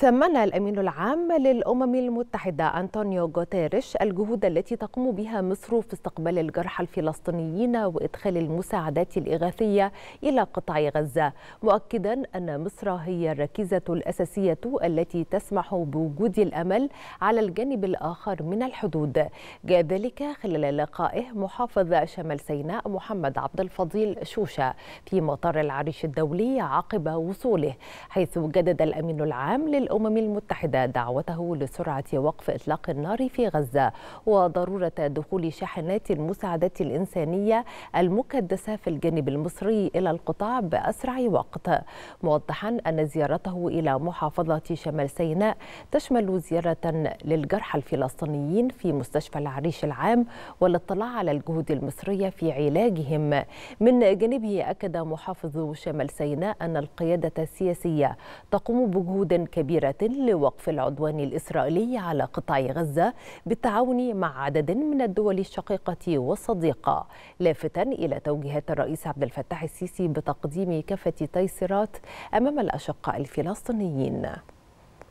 ثمن الأمين العام للأمم المتحدة أنطونيو غوتيريش الجهود التي تقوم بها مصر في استقبال الجرحى الفلسطينيين وإدخال المساعدات الإغاثية إلى قطاع غزة مؤكدا أن مصر هي الركيزة الأساسية التي تسمح بوجود الأمل على الجانب الآخر من الحدود جاء ذلك خلال لقائه محافظ شمال سيناء محمد عبد الفضيل شوشة في مطار العريش الدولي عقب وصوله حيث جدد الأمين العام لل الأمم المتحدة دعوته لسرعة وقف إطلاق النار في غزة وضرورة دخول شاحنات المساعدات الإنسانية المكدسة في الجانب المصري إلى القطاع بأسرع وقت موضحا أن زيارته إلى محافظة شمال سيناء تشمل زيارة للجرحى الفلسطينيين في مستشفى العريش العام والاطلاع على الجهود المصرية في علاجهم من جانبه أكد محافظ شمال سيناء أن القيادة السياسية تقوم بجهود كبيرة كبيرة لوقف العدوان الإسرائيلي على قطاع غزة بالتعاون مع عدد من الدول الشقيقة والصديقة لافتا إلى توجيهات الرئيس عبد الفتاح السيسي بتقديم كافة تيسيرات أمام الأشقاء الفلسطينيين